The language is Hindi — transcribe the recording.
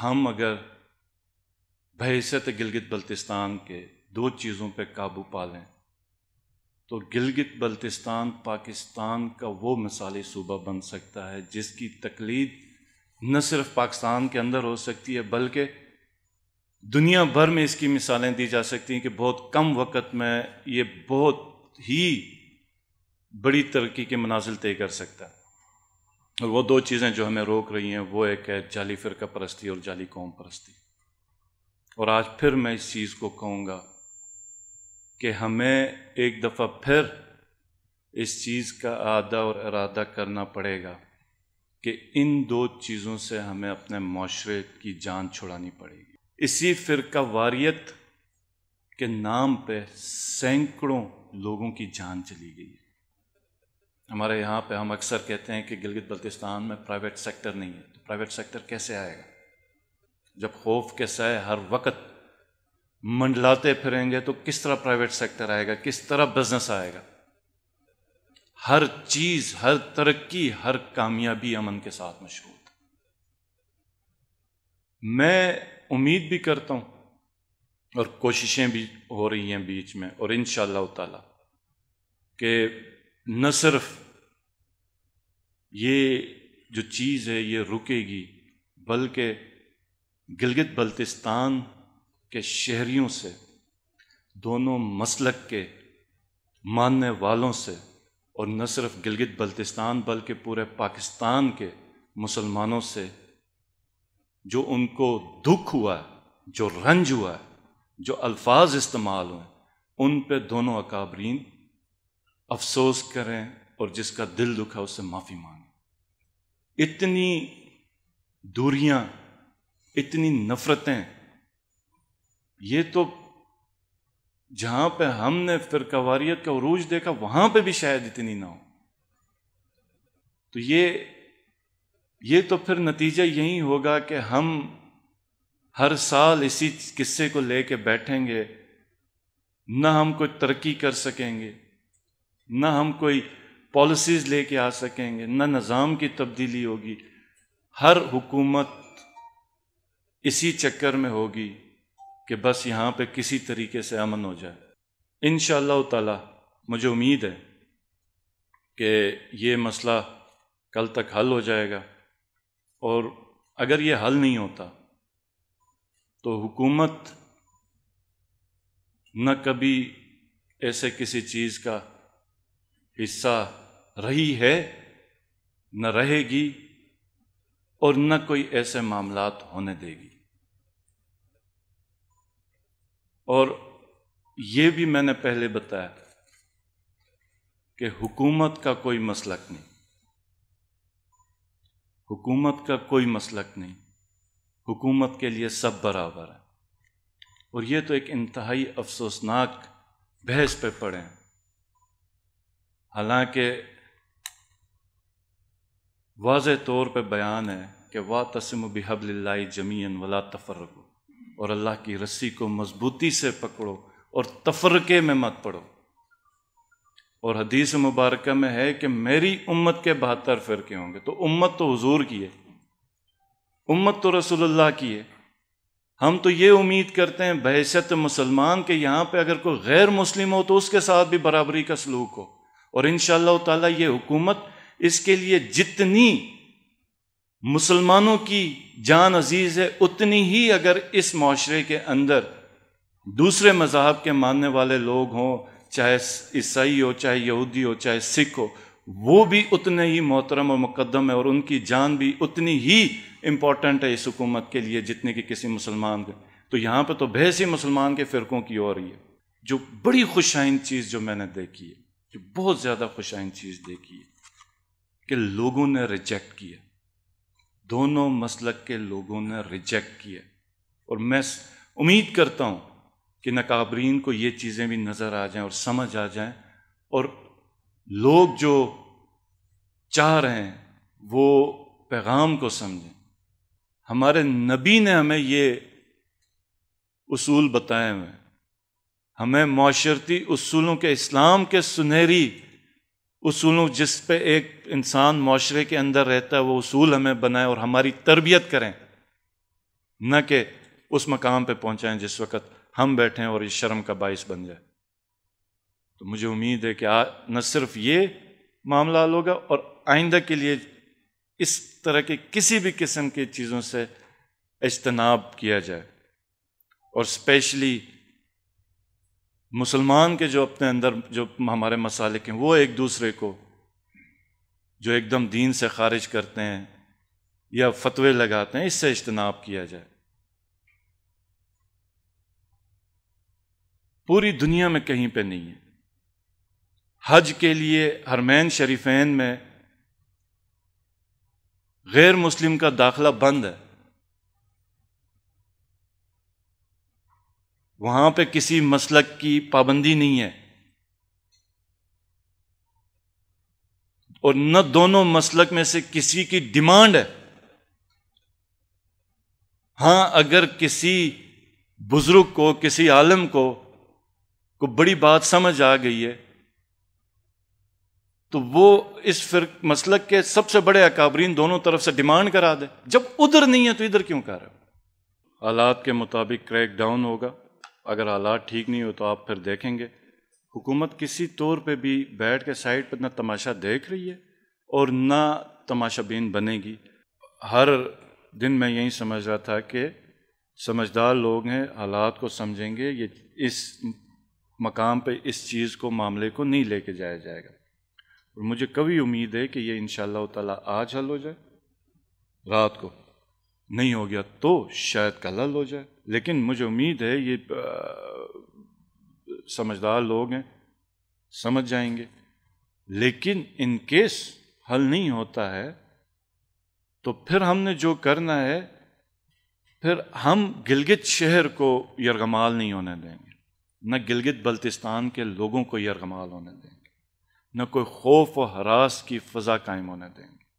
हम अगर बहसत गिलगित बल्तिस्तान के दो चीज़ों पर काबू पा लें तो गिलगित बल्तिस्तान पाकिस्तान का वो मिसाली सूबा बन सकता है जिसकी तकलीद न सिर्फ पाकिस्तान के अंदर हो सकती है बल्कि दुनिया भर में इसकी मिसालें दी जा सकती हैं कि बहुत कम वक्त में ये बहुत ही बड़ी तरक्की के मनाजिल तय कर सकता है और वो दो चीज़ें जो हमें रोक रही हैं वो एक है जाली फ़िरका परस्ती और जाली कौम परस्ती और आज फिर मैं इस चीज़ को कहूँगा कि हमें एक दफ़ा फिर इस चीज़ का आदा और इरादा करना पड़ेगा कि इन दो चीज़ों से हमें अपने माशरे की जान छुड़ानी पड़ेगी इसी फ़िरका वारियत के नाम पे सैकड़ों लोगों की जान चली गई है हमारे यहाँ पे हम अक्सर कहते हैं कि गिलगित बल्तिस्तान में प्राइवेट सेक्टर नहीं है तो प्राइवेट सेक्टर कैसे आएगा जब खौफ के सह हर वक्त मंडलाते फिरेंगे तो किस तरह प्राइवेट सेक्टर आएगा किस तरह बिजनेस आएगा हर चीज हर तरक्की हर कामयाबी अमन के साथ मशहूर मैं उम्मीद भी करता हूं और कोशिशें भी हो रही हैं बीच में और इन ताला के न सिर्फ ये जो चीज़ है ये रुकेगी बल्कि गिलगित बल्तिस्तान के शहरीों से दोनों मसलक के मानने वालों से और न सिर्फ गिलगित बल्तिस्तान बल्कि पूरे पाकिस्तान के मुसलमानों से जो उनको दुख हुआ है जो रंज हुआ है जो अल्फाज इस्तेमाल हुए उन पे दोनों अकाबरीन अफसोस करें और जिसका दिल दुखा उससे माफी मांगे इतनी दूरियां इतनी नफरतें ये तो जहां पे हमने फिर कवारीत का उरूज देखा वहां पे भी शायद इतनी ना हो तो ये ये तो फिर नतीजा यही होगा कि हम हर साल इसी किस्से को लेके बैठेंगे ना हम कोई तरक्की कर सकेंगे ना हम कोई पॉलिसीज़ लेके आ सकेंगे न निज़ाम की तब्दीली होगी हर हुकूमत इसी चक्कर में होगी कि बस यहाँ पे किसी तरीके से अमन हो जाए इन ताला मुझे उम्मीद है कि ये मसला कल तक हल हो जाएगा और अगर ये हल नहीं होता तो हुकूमत न कभी ऐसे किसी चीज़ का हिस्सा रही है न रहेगी और न कोई ऐसे मामलात होने देगी और ये भी मैंने पहले बताया कि हुकूमत का कोई मसलक नहीं हुकूमत का कोई मसलक नहीं हुकूमत के लिए सब बराबर है और ये तो एक इंतहाई अफसोसनाक बहस पे पड़े हैं हालांकि वाज तौर पर बयान है कि वा तसम लाई जमीन वला तफरक और अल्लाह की रस्सी को मजबूती से पकड़ो और तफरके में मत पड़ो और हदीस मुबारक में है कि मेरी उम्मत के बहत्तर फ़िरके होंगे तो उम्मत तो हज़ूर की है उम्मत तो रसोल्ला की है हम तो ये उम्मीद करते हैं बहशत मुसलमान के यहाँ पर अगर कोई गैर मुस्लिम हो तो उसके साथ भी बराबरी का सलूक हो और इन ताला ये हुकूमत इसके लिए जितनी मुसलमानों की जान अजीज है उतनी ही अगर इस माशरे के अंदर दूसरे मजहब के मानने वाले लोग हों चाहे ईसाई हो चाहे यहूदी हो चाहे सिख हो वो भी उतने ही मोहतरम और मुकदम है और उनकी जान भी उतनी ही इम्पॉर्टेंट है इस हुकूमत के लिए जितने कि किसी मुसलमान के तो यहाँ पर तो बहस ही मुसलमान के फ़िरकों की हो रही है जो बड़ी खुशाइन चीज़ जो मैंने देखी है जो बहुत ज़्यादा खुशाइन चीज़ देखी है कि लोगों ने रिजेक्ट किया दोनों मसलक के लोगों ने रिजेक्ट किया और मैं उम्मीद करता हूँ कि नकाबरीन को ये चीज़ें भी नज़र आ जाएं और समझ आ जाएं और लोग जो चाह रहे हैं वो पैगाम को समझें हमारे नबी ने हमें ये उसूल बताए हुए हमें माशरती उसूलों के इस्लाम के सुनहरी उसूलों जिस पे एक इंसान माशरे के अंदर रहता है वो उसूल हमें बनाए और हमारी तरबियत करें न कि उस मकाम पे पहुंचाएं जिस वक्त हम बैठें और इस शर्म का बायस बन जाए तो मुझे उम्मीद है कि आ, न सिर्फ ये मामला हल होगा और आइंदा के लिए इस तरह के किसी भी किस्म की चीज़ों से इजतनाब किया जाए और स्पेशली मुसलमान के जो अपने अंदर जो हमारे मसालिक हैं वो एक दूसरे को जो एकदम दीन से खारिज करते हैं या फतवे लगाते हैं इससे इज्तनाब किया जाए पूरी दुनिया में कहीं पे नहीं है हज के लिए हरमैन शरीफेन में गैर मुस्लिम का दाखला बंद है वहां पे किसी मसलक की पाबंदी नहीं है और न दोनों मसलक में से किसी की डिमांड है हां अगर किसी बुजुर्ग को किसी आलम को को बड़ी बात समझ आ गई है तो वो इस फिर मसलक के सबसे बड़े अकाबरीन दोनों तरफ से डिमांड करा दे जब उधर नहीं है तो इधर क्यों कर रहे हो हालात के मुताबिक क्रैक डाउन होगा अगर हालात ठीक नहीं हो तो आप फिर देखेंगे हुकूमत किसी तौर पे भी बैठ के साइड पर ना तमाशा देख रही है और ना तमाशाबीन बनेगी हर दिन मैं यही समझ रहा था कि समझदार लोग हैं हालात को समझेंगे ये इस मकाम पे इस चीज़ को मामले को नहीं लेके जाया जाएगा और मुझे कभी उम्मीद है कि ये इन ताला आज हल हो जाए रात को नहीं हो गया तो शायद कल हल हो जाए लेकिन मुझे उम्मीद है ये समझदार लोग हैं समझ जाएंगे लेकिन इन केस हल नहीं होता है तो फिर हमने जो करना है फिर हम गिलगित शहर को यरगमाल नहीं होने देंगे न गिलगित बल्तिस्तान के लोगों को यरगमाल होने देंगे न कोई खौफ व हरास की फ़ज़ा कायम होने देंगे